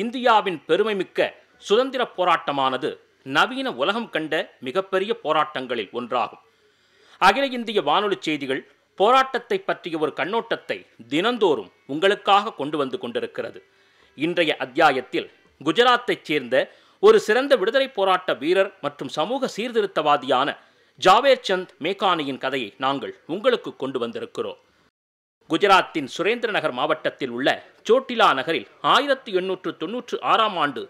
இந்தியாவின் பெருமைமிக்க சுதந்திர போராட்டமானது நவீன உலகம் கண்ட மிகப்பெரிய போராட்டங்களில் ஒன்றாகும் அகில இந்திய வானொலி செய்திகள் போராட்டத்தை பற்றிய ஒரு கண்ணோட்டத்தை தினந்தோறும் உங்களுக்காக கொண்டு வந்து கொண்டிருக்கிறது இன்றைய அத்தியாயத்தில் குஜராத்தைச் சேர்ந்த ஒரு சிறந்த விடுதலை போராட்ட வீரர் மற்றும் சமூக சீர்திருத்தவாதியான ஜாவேர் சந்த் மேகானியின் கதையை நாங்கள் உங்களுக்கு கொண்டு வந்திருக்கிறோம் குஜராத்தின் சுரேந்திரநகர் மாவட்டத்தில் உள்ள சோட்டிலா நகரில் ஆயிரத்தி எண்ணூற்று தொன்னூற்று ஆறாம் ஆண்டு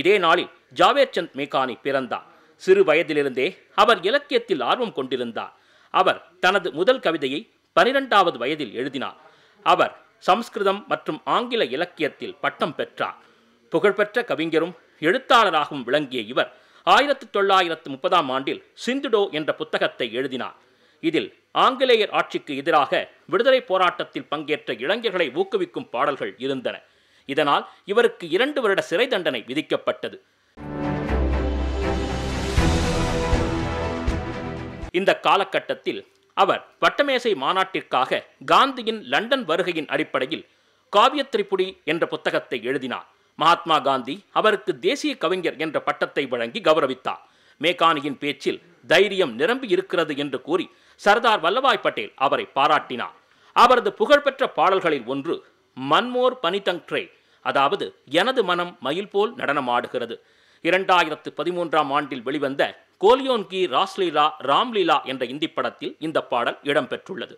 இதே நாளில் ஜாவேர் சந்த் மேகானி பிறந்தார் சிறு வயதிலிருந்தே அவர் இலக்கியத்தில் ஆர்வம் கொண்டிருந்தார் அவர் தனது முதல் கவிதையை பனிரெண்டாவது வயதில் எழுதினார் அவர் சம்ஸ்கிருதம் மற்றும் ஆங்கில இலக்கியத்தில் பட்டம் பெற்றார் புகழ்பெற்ற கவிஞரும் எழுத்தாளராகவும் விளங்கிய இவர் ஆயிரத்தி தொள்ளாயிரத்து முப்பதாம் ஆண்டில் சிந்துடோ என்ற புத்தகத்தை எழுதினார் இதில் ஆங்கிலேயர் ஆட்சிக்கு எதிராக விடுதலை போராட்டத்தில் பங்கேற்ற இளைஞர்களை ஊக்குவிக்கும் பாடல்கள் இருந்தன இதனால் இவருக்கு இரண்டு வருட சிறை தண்டனை விதிக்கப்பட்டது இந்த காலகட்டத்தில் அவர் வட்டமேசை மாநாட்டிற்காக காந்தியின் லண்டன் வருகையின் அடிப்படையில் காவியத்திரிப்புடி என்ற புத்தகத்தை எழுதினார் மகாத்மா காந்தி அவருக்கு தேசிய கவிஞர் என்ற பட்டத்தை வழங்கி கௌரவித்தார் மேகானியின் பேச்சில் தைரியம் நிரம்பி இருக்கிறது என்று கூறி சர்தார் வல்லபாய் பட்டேல் அவரை பாராட்டினார் அவரது புகழ்பெற்ற பாடல்களில் ஒன்று மன்மோர் பனிதங் ட்ரே அதாவது எனது மனம் மயில் போல் நடனமாடுகிறது இரண்டாயிரத்து பதிமூன்றாம் ஆண்டில் வெளிவந்த கோலியோன் கி ராஸ்லீலா ராம்லீலா என்ற இந்தி படத்தில் இந்த பாடல் இடம்பெற்றுள்ளது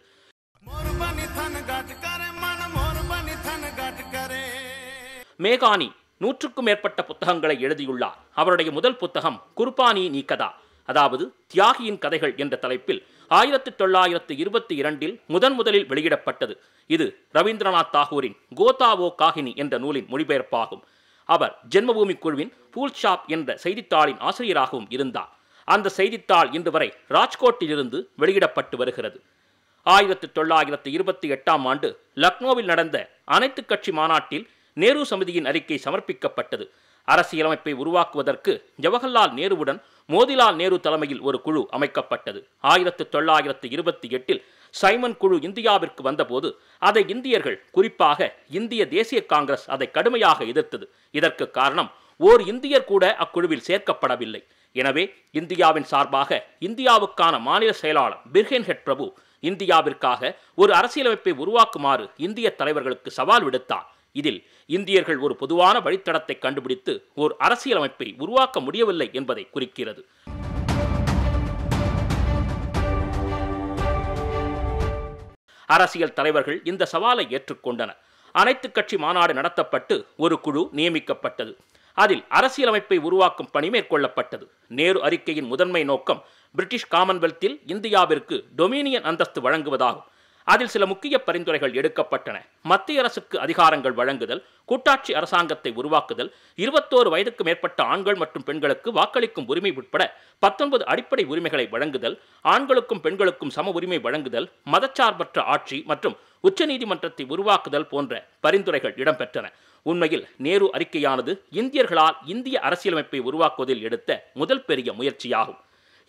மேகானி நூற்றுக்கும் மேற்பட்ட புத்தகங்களை எழுதியுள்ளார் அவருடைய முதல் புத்தகம் குர்பானி நீ கதா அதாவது தியாகியின் கதைகள் என்ற தலைப்பில் ஆயிரத்தி தொள்ளாயிரத்து இருபத்தி இரண்டில் முதன் முதலில் வெளியிடப்பட்டது இது ரவீந்திரநாத் தாகூரின் கோதாவோ காகினி என்ற நூலின் மொழிபெயர்ப்பாகும் அவர் ஜென்மபூமி குழுவின் பூல்ஷாப் என்ற செய்தித்தாளின் ஆசிரியராகவும் இருந்தார் அந்த செய்தித்தாள் இன்று வரை ராஜ்கோட்டிலிருந்து வெளியிடப்பட்டு வருகிறது ஆயிரத்தி தொள்ளாயிரத்து இருபத்தி எட்டாம் ஆண்டு லக்னோவில் நடந்த அனைத்து கட்சி மாநாட்டில் நேரு சமிதியின் அறிக்கை சமர்ப்பிக்கப்பட்டது அரசியலமைப்பை உருவாக்குவதற்கு ஜவஹர்லால் நேருவுடன் மோதிலால் நேரு தலைமையில் ஒரு குழு அமைக்கப்பட்டது ஆயிரத்து தொள்ளாயிரத்து இருபத்தி எட்டில் சைமன் குழு இந்தியாவிற்கு வந்தபோது அதை இந்தியர்கள் குறிப்பாக இந்திய தேசிய காங்கிரஸ் அதை கடுமையாக எதிர்த்தது இதற்கு காரணம் ஓர் இந்தியர் கூட அக்குழுவில் சேர்க்கப்படவில்லை எனவே இந்தியாவின் சார்பாக இந்தியாவுக்கான மாநில செயலாளர் பிர்ஹேன் ஹெட் பிரபு இந்தியாவிற்காக ஒரு அரசியலமைப்பை உருவாக்குமாறு இந்திய தலைவர்களுக்கு சவால் விடுத்தார் இதில் இந்தியர்கள் ஒரு பொதுவான வழித்தடத்தை கண்டுபிடித்து ஓர் அரசியலமைப்பை உருவாக்க முடியவில்லை என்பதை குறிக்கிறது அரசியல் தலைவர்கள் இந்த சவாலை ஏற்றுக்கொண்டனர் அனைத்து கட்சி மாநாடு நடத்தப்பட்டு ஒரு குழு நியமிக்கப்பட்டது அதில் அரசியலமைப்பை உருவாக்கும் பணி மேற்கொள்ளப்பட்டது நேரு அறிக்கையின் முதன்மை நோக்கம் பிரிட்டிஷ் காமன்வெல்த்தில் இந்தியாவிற்கு டொமினியன் அந்தஸ்து வழங்குவதாகும் அதில் சில முக்கிய பரிந்துரைகள் எடுக்கப்பட்டன மத்திய அரசுக்கு அதிகாரங்கள் வழங்குதல் கூட்டாட்சி அரசாங்கத்தை உருவாக்குதல் இருபத்தோரு வயதுக்கு மேற்பட்ட ஆண்கள் மற்றும் பெண்களுக்கு வாக்களிக்கும் உரிமை உட்பட பத்தொன்பது அடிப்படை உரிமைகளை வழங்குதல் ஆண்களுக்கும் பெண்களுக்கும் சம உரிமை வழங்குதல் மதச்சார்பற்ற ஆட்சி மற்றும் உச்சநீதிமன்றத்தை உருவாக்குதல் போன்ற பரிந்துரைகள் இடம்பெற்றன உண்மையில் நேரு அறிக்கையானது இந்தியர்களால் இந்திய அரசியலமைப்பை உருவாக்குவதில் எடுத்த முதல் பெரிய முயற்சியாகும்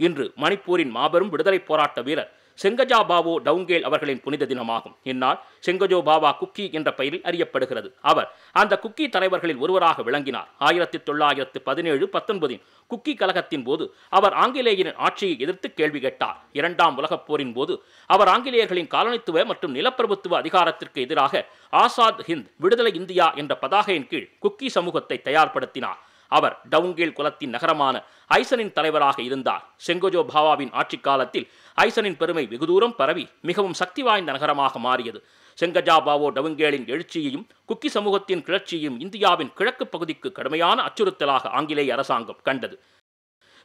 இன்று மணிப்பூரின் மாபெரும் விடுதலை போராட்ட வீரர் செங்கஜா பாவோ டவுங்கேல் அவர்களின் புனித தினமாகும் இந்நாள் செங்கஜோ பாபா குக்கி என்ற பெயரில் அறியப்படுகிறது அவர் அந்த குக்கி தலைவர்களில் ஒருவராக விளங்கினார் ஆயிரத்தி தொள்ளாயிரத்து பதினேழு பத்தொன்பதின் குக்கி கழகத்தின் போது அவர் ஆங்கிலேயரின் ஆட்சியை எதிர்த்து கேள்வி கேட்டார் இரண்டாம் உலகப் போரின் போது அவர் ஆங்கிலேயர்களின் காலனித்துவ மற்றும் நிலப்பிரபுத்துவ அதிகாரத்திற்கு எதிராக ஆசாத் ஹிந்த் விடுதலை இந்தியா என்ற பதாகையின் கீழ் குக்கி சமூகத்தை தயார்படுத்தினார் அவர் டவுங்கேல் குலத்தின் நகரமான ஐசனின் தலைவராக இருந்தார் செங்கோஜோ பாவாவின் ஆட்சிக் காலத்தில் ஐசனின் பெருமை வெகு தூரம் பரவி மிகவும் சக்தி வாய்ந்த நகரமாக மாறியது செங்கஜா பாவோ டவுங்கேலின் எழுச்சியையும் குக்கி சமூகத்தின் கிளர்ச்சியையும் இந்தியாவின் கிழக்கு பகுதிக்கு கடுமையான அச்சுறுத்தலாக ஆங்கிலேய அரசாங்கம் கண்டது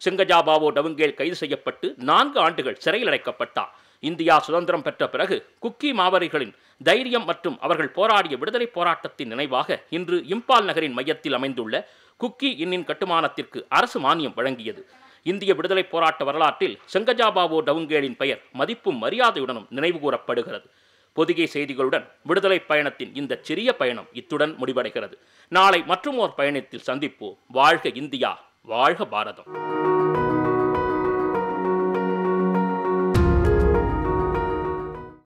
செங்கஜா பாவோ டவுங்கேல் கைது செய்யப்பட்டு நான்கு ஆண்டுகள் சிறையில் அடைக்கப்பட்டார் இந்தியா சுதந்திரம் பெற்ற பிறகு குக்கி மாவரிகளின் தைரியம் மற்றும் அவர்கள் போராடிய விடுதலை போராட்டத்தின் நினைவாக இன்று இம்பால் நகரின் மையத்தில் அமைந்துள்ள குக்கி இன்னின் கட்டுமானத்திற்கு அரசு மானியம் வழங்கியது இந்திய விடுதலை போராட்ட வரலாற்றில் செங்கஜாபாவோ டவுங்கேலின் பெயர் மதிப்பும் மரியாதையுடனும் நினைவுகூரப்படுகிறது பொதிகை செய்திகளுடன் விடுதலை பயணத்தின் இந்த சிறிய பயணம் இத்துடன் முடிவடைகிறது நாளை மற்றும் ஓர் பயணத்தில் சந்திப்போம் வாழ்க இந்தியா வாழ்க பாரதம்